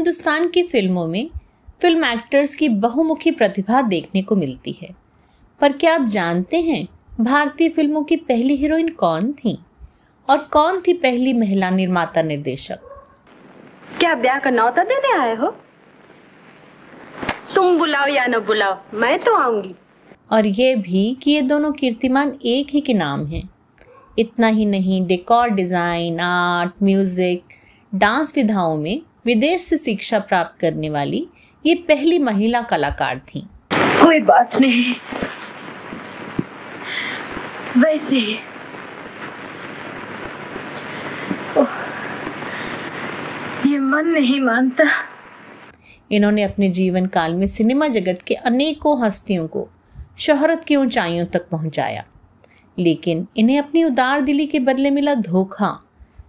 हिंदुस्तान की फिल्मों में फिल्म एक्टर्स की बहुमुखी प्रतिभा देखने को मिलती है पर क्या आप जानते हैं भारतीय फिल्मों की पहली हीरोइन कौन थी और कौन थी पहली महिला निर्माता निर्देशक क्या ब्याह का नौता देने आए हो तुम बुलाओ या न बुलाओ मैं तो आऊंगी और ये भी कि ये दोनों कीर्तिमान एक ही के नाम हैं इतना ही नहीं decor design art music dance विधाओं में विदेश से शिक्षा प्राप्त करने वाली ये पहली महिला कलाकार थी कोई बात नहीं वैसे ये मन नहीं मानता इन्होंने अपने जीवन काल में सिनेमा जगत के अनेकों हस्तियों को शोहरत की ऊंचाइयों तक पहुंचाया लेकिन इन्हें अपनी उदार दिली के बदले मिला धोखा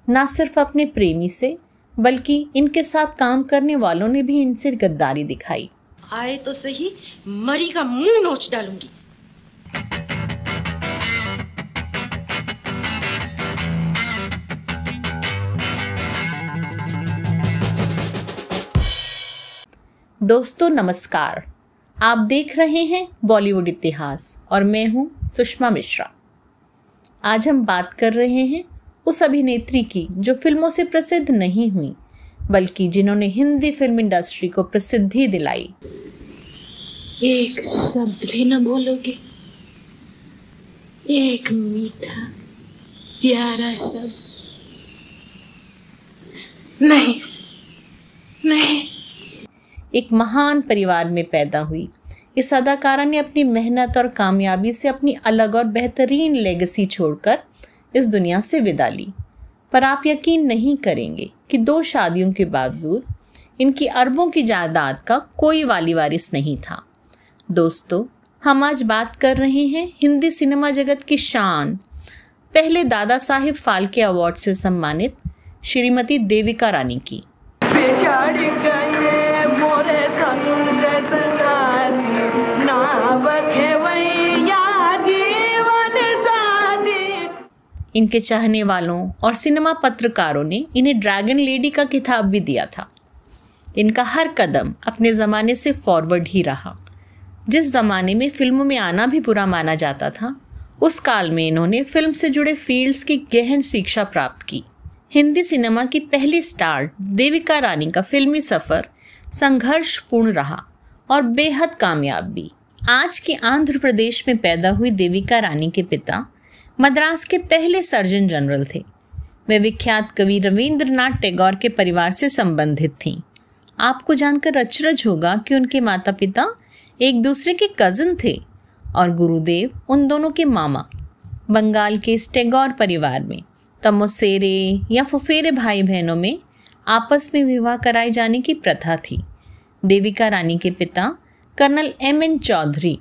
न सिर्फ अपने प्रेमी से बल्कि इनके साथ काम करने वालों ने भी इनसे गद्दारी दिखाई आए तो सही मरी का मुंह नोच डालूंगी दोस्तों नमस्कार आप देख रहे हैं बॉलीवुड इतिहास और मैं हूं सुषमा मिश्रा आज हम बात कर रहे हैं उस अभिनेत्री की जो फिल्मों से प्रसिद्ध नहीं हुई बल्कि जिन्होंने हिंदी फिल्म इंडस्ट्री को प्रसिद्धि दिलाई एक शब्द भी न बोलोगे एक मीठा प्यारा शब्द नहीं नहीं एक महान परिवार में पैदा हुई इस अदाकारा ने अपनी मेहनत और कामयाबी से अपनी अलग और बेहतरीन लेगेसी छोड़कर इस दुनिया से विदा ली पर आप यकीन नहीं करेंगे कि दो शादियों के बावजूद इनकी अरबों की जायदाद का कोई वाली वारिस नहीं था दोस्तों हम आज बात कर रहे हैं हिंदी सिनेमा जगत की शान पहले दादा साहिब फाल्के अवार्ड से सम्मानित श्रीमती देविका रानी की इनके चाहने वालों और सिनेमा पत्रकारों ने इन्हें ड्रैगन लेडी का खिताब भी दिया था इनका हर कदम अपने ज़माने से फॉरवर्ड ही रहा जिस ज़माने में फिल्मों में आना भी बुरा माना जाता था उस काल में इन्होंने फिल्म से जुड़े फील्ड्स की गहन शिक्षा प्राप्त की हिंदी सिनेमा की पहली स्टार देविका रानी का फिल्मी सफ़र संघर्षपूर्ण रहा और बेहद कामयाब भी आज के आंध्र प्रदेश में पैदा हुई देविका रानी के पिता मद्रास के पहले सर्जन जनरल थे वे विख्यात कवि रविंद्रनाथ टैगोर के परिवार से संबंधित थीं आपको जानकर अचरज होगा कि उनके माता पिता एक दूसरे के कज़न थे और गुरुदेव उन दोनों के मामा बंगाल के इस टैगोर परिवार में तमोसेरे या फुफेरे भाई बहनों में आपस में विवाह कराए जाने की प्रथा थी देविका रानी के पिता colonel M N Chaudhary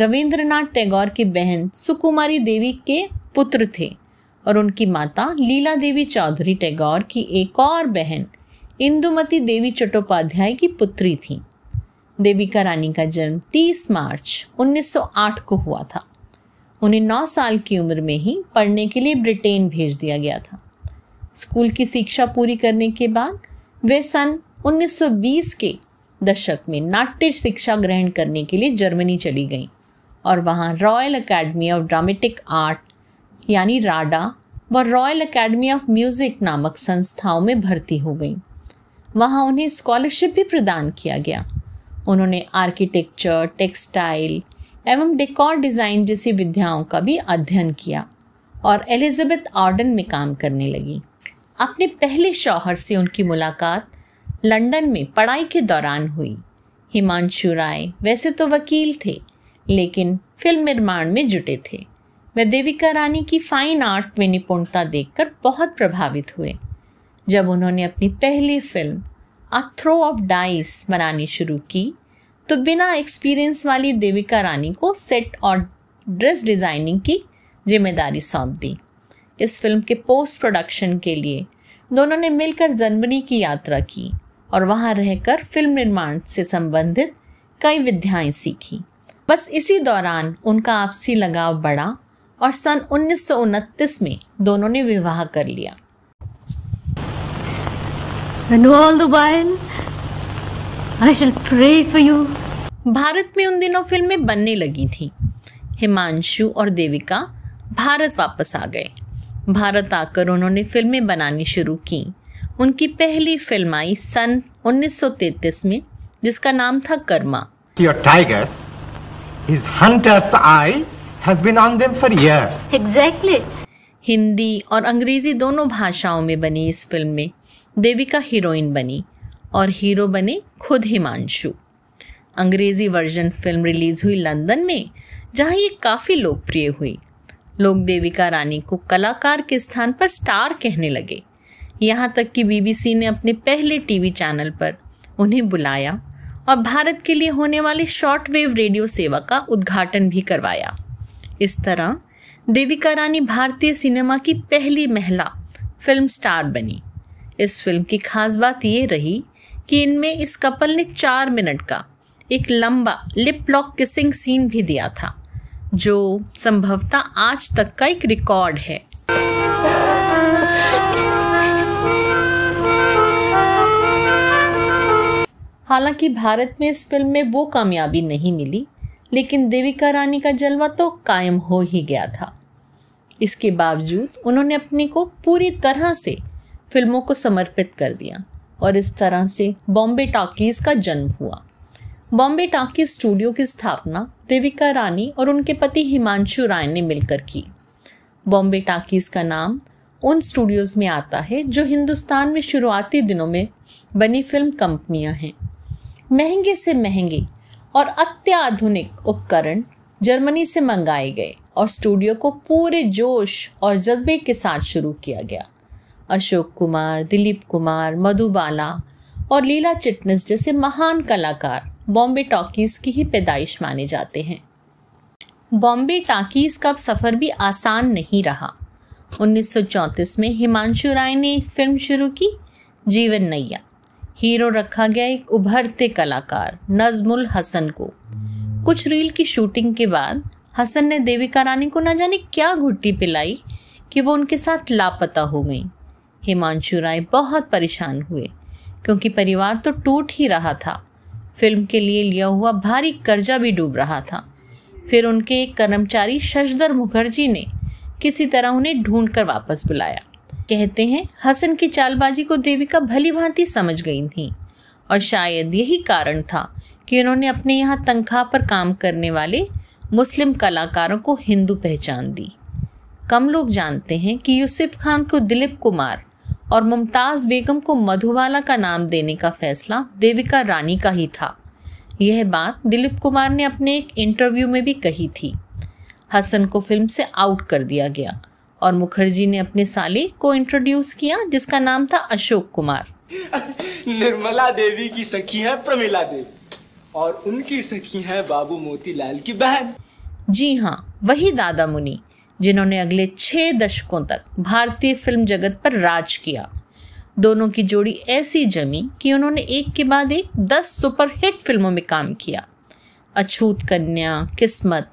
Rabindranath Tagore की बहन सुकुमारी देवी के पुत्र थे और उनकी माता लीला देवी चौधरी टैगोर की एक और बहन इंदुमती देवी चट्टोपाध्याय की पुत्री थी देविका रानी का जन्म 30 मार्च 1908 को हुआ था उन्हें 9 साल की उम्र में ही पढ़ने के लिए ब्रिटेन भेज दिया गया था स्कूल की शिक्षा पूरी करने के बाद वे सन 1920 के दशक में नाट्य शिक्षा ग्रहण करने के लिए जर्मनी चली गईं। और वहाँ Royal Academy of Dramatic Art यानी राडा व रॉयल एकेडमी ऑफ म्यूज़िक नामक संस्थाओं में भर्ती हो गई वहाँ उन्हें स्कॉलरशिप भी प्रदान किया गया उन्होंने आर्किटेक्चर टेक्सटाइल एवं डेकोर डिज़ाइन जैसी विद्याओं का भी अध्ययन किया और एलिजाबेथ आर्डन में काम करने लगी अपने पहले शौहर से उनकी मुलाकात लंदन में पढ़ाई के दौरान हुई हिमांशु राय वैसे तो वकील थे लेकिन फिल्म निर्माण में जुटे थे वह देविका रानी की फाइन आर्ट में निपुणता देखकर बहुत प्रभावित हुए जब उन्होंने अपनी पहली film A Throw of Dice बनानी शुरू की तो बिना एक्सपीरियंस वाली देविका रानी को सेट और ड्रेस डिज़ाइनिंग की जिम्मेदारी सौंप दी इस फिल्म के पोस्ट प्रोडक्शन के लिए दोनों ने मिलकर जर्मनी की यात्रा की और वहाँ रहकर फिल्म निर्माण से संबंधित कई विद्याएं सीखीं बस इसी दौरान उनका आपसी लगाव बढ़ा और सन उन्नीस में दोनों ने विवाह कर लिया भारत में उन दिनों फिल्में बनने लगी थी हिमांशु और देविका भारत वापस आ गए भारत आकर उन्होंने फिल्में बनानी शुरू की उनकी पहली फिल्म आई सन 1933 में जिसका नाम था Karma His hunter's eye has been on them for years. Exactly. Hindi और अंग्रेजी दोनों भाषाओं में बनी इस फिल्म में देविका हीरोइन बनी और हीरो बने खुद हिमांशु अंग्रेजी वर्जन फिल्म रिलीज हुई लंदन में जहां ये काफ़ी लोकप्रिय हुई लोग देविका रानी को कलाकार के स्थान पर स्टार कहने लगे यहां तक कि बीबीसी ने अपने पहले टीवी चैनल पर उन्हें बुलाया और भारत के लिए होने वाली शॉर्ट वेव रेडियो सेवा का उद्घाटन भी करवाया इस तरह देविका रानी भारतीय सिनेमा की पहली महिला फिल्म स्टार बनी इस फिल्म की खास बात ये रही कि इनमें इस कपल ने चार मिनट का एक लंबा लिप लॉक किसिंग सीन भी दिया था जो संभवतः आज तक का एक रिकॉर्ड है हालांकि भारत में इस फिल्म में वो कामयाबी नहीं मिली लेकिन देविका रानी का जलवा तो कायम हो ही गया था इसके बावजूद उन्होंने अपने को पूरी तरह से फिल्मों को समर्पित कर दिया और इस तरह से बॉम्बे टॉकीज का जन्म हुआ बॉम्बे टाकी स्टूडियो की स्थापना देविका रानी और उनके पति हिमांशु राय ने मिलकर की बॉम्बे टाकीज का नाम उन स्टूडियोज में आता है जो हिंदुस्तान में शुरुआती दिनों में बनी फिल्म कंपनियां हैं महंगे से महंगे और अत्याधुनिक उपकरण जर्मनी से मंगाए गए और स्टूडियो को पूरे जोश और जज्बे के साथ शुरू किया गया अशोक कुमार दिलीप कुमार मधुबाला और लीला चिटनेस जैसे महान कलाकार बॉम्बे टॉकीज़ की ही पैदाइश माने जाते हैं बॉम्बे टाकीज़ का सफ़र भी आसान नहीं रहा 1934 में हिमांशु राय ने एक फिल्म शुरू की जीवन नैया हीरो रखा गया एक उभरते कलाकार नजमुल हसन को कुछ रील की शूटिंग के बाद हसन ने देविका रानी को न जाने क्या घुट्टी पिलाई कि वो उनके साथ लापता हो गई हिमांशु राय बहुत परेशान हुए क्योंकि परिवार तो टूट ही रहा था फिल्म के लिए लिया हुआ भारी कर्जा भी डूब रहा था फिर उनके एक कर्मचारी शशधर मुखर्जी ने किसी तरह उन्हें ढूंढकर वापस बुलाया कहते हैं हसन की चालबाजी को देविका भली भांति समझ गई थी और शायद यही कारण था कि उन्होंने अपने यहाँ तनख्वाह पर काम करने वाले मुस्लिम कलाकारों को हिंदू पहचान दी कम लोग जानते हैं कि यूसुफ खान को दिलीप कुमार और मुमताज़ बेगम को मधुबाला का नाम देने का फैसला देविका रानी का ही था यह बात दिलीप कुमार ने अपने एक इंटरव्यू में भी कही थी हसन को फिल्म से आउट कर दिया गया और मुखर्जी ने अपने साले को इंट्रोड्यूस किया जिसका नाम था अशोक कुमार निर्मला देवी की सखी है प्रमिला देवी और उनकी सखी है बाबू मोतीलाल की बहन जी हाँ वही दादा मुनि जिन्होंने अगले छह दशकों तक भारतीय फिल्म जगत पर राज किया दोनों की जोड़ी ऐसी जमी कि उन्होंने एक के बाद एक दस सुपरहिट फिल्मों में काम किया अछूत कन्या किस्मत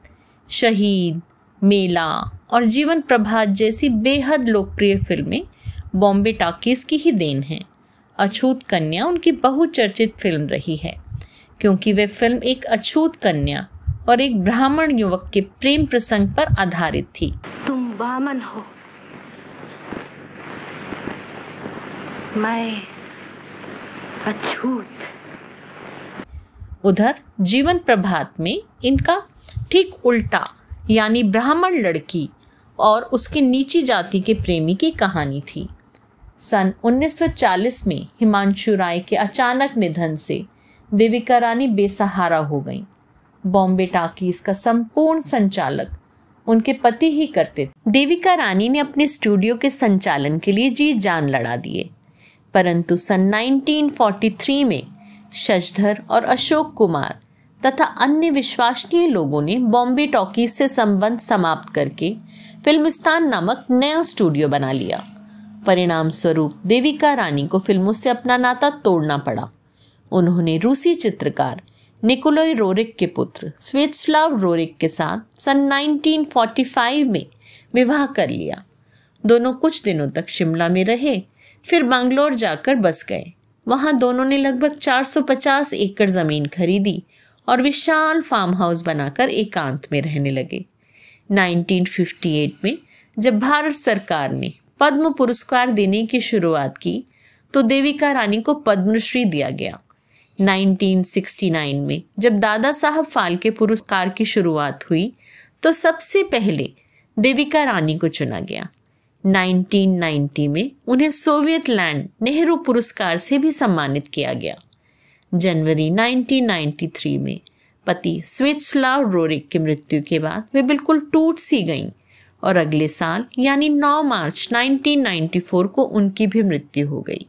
शहीद मेला और जीवन प्रभात जैसी बेहद लोकप्रिय फिल्में बॉम्बे टाकीज की ही देन हैं अछूत कन्या उनकी बहुचर्चित फिल्म रही है क्योंकि वह फिल्म एक अछूत कन्या और एक ब्राह्मण युवक के प्रेम प्रसंग पर आधारित थी तुम बामन हो मैं अछूत उधर जीवन प्रभात में इनका ठीक उल्टा यानी ब्राह्मण लड़की और उसके नीची जाति के प्रेमी की कहानी थी सन 1940 में हिमांशु राय के अचानक निधन से देविका रानी बेसहारा हो गई बॉम्बे टाकीज का संपूर्ण संचालक उनके पति ही करते थे देविका रानी ने अपने स्टूडियो के संचालन के लिए जी जान लड़ा दिए परंतु सन 1943 में शशधर और अशोक कुमार तथा अन्य विश्वसनीय लोगों ने बॉम्बे टॉकीज से संबंध समाप्त करके फिल्मिस्तान नामक नया स्टूडियो बना लिया परिणाम स्वरूप देविका रानी को फिल्मों से अपना नाता तोड़ना पड़ा उन्होंने रूसी चित्रकार निकोलोई रोरिक के पुत्र स्वेटस्लाव रोरिक के साथ सन 1945 में विवाह कर लिया दोनों कुछ दिनों तक शिमला में रहे फिर बंगलोर जाकर बस गए वहां दोनों ने लगभग 450 एकड़ जमीन खरीदी और विशाल फार्म हाउस बनाकर एकांत में रहने लगे 1958 में जब भारत सरकार ने पद्म पुरस्कार देने की शुरुआत की तो देविका रानी को पद्मश्री दिया गया 1969 में जब दादा साहब फाल्के पुरस्कार की शुरुआत हुई तो सबसे पहले देविका रानी को चुना गया 1990 में उन्हें सोवियत लैंड नेहरू पुरस्कार से भी सम्मानित किया गया जनवरी 1993 में पति स्विट्सलाव रोरिक की मृत्यु के बाद वे बिल्कुल टूट सी गईं और अगले साल यानी 9 मार्च 1994 को उनकी भी मृत्यु हो गई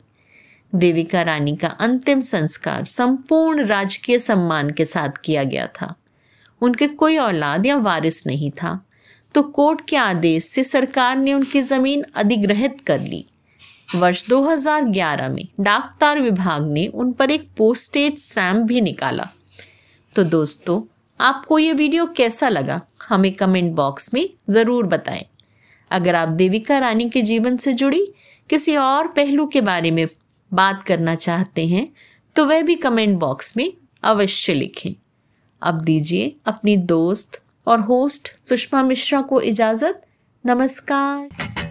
देविका रानी का अंतिम संस्कार संपूर्ण राजकीय सम्मान के साथ किया गया था उनके कोई औलाद या वारिस नहीं था तो कोर्ट के आदेश से सरकार ने उनकी जमीन अधिग्रहित कर ली वर्ष 2011 में डाकतार विभाग ने उन पर एक पोस्टेज स्टैम्प भी निकाला तो दोस्तों आपको ये वीडियो कैसा लगा हमें कमेंट बॉक्स में ज़रूर बताएं अगर आप देविका रानी के जीवन से जुड़ी किसी और पहलू के बारे में बात करना चाहते हैं तो वह भी कमेंट बॉक्स में अवश्य लिखें अब दीजिए अपनी दोस्त और होस्ट सुषमा मिश्रा को इजाज़त नमस्कार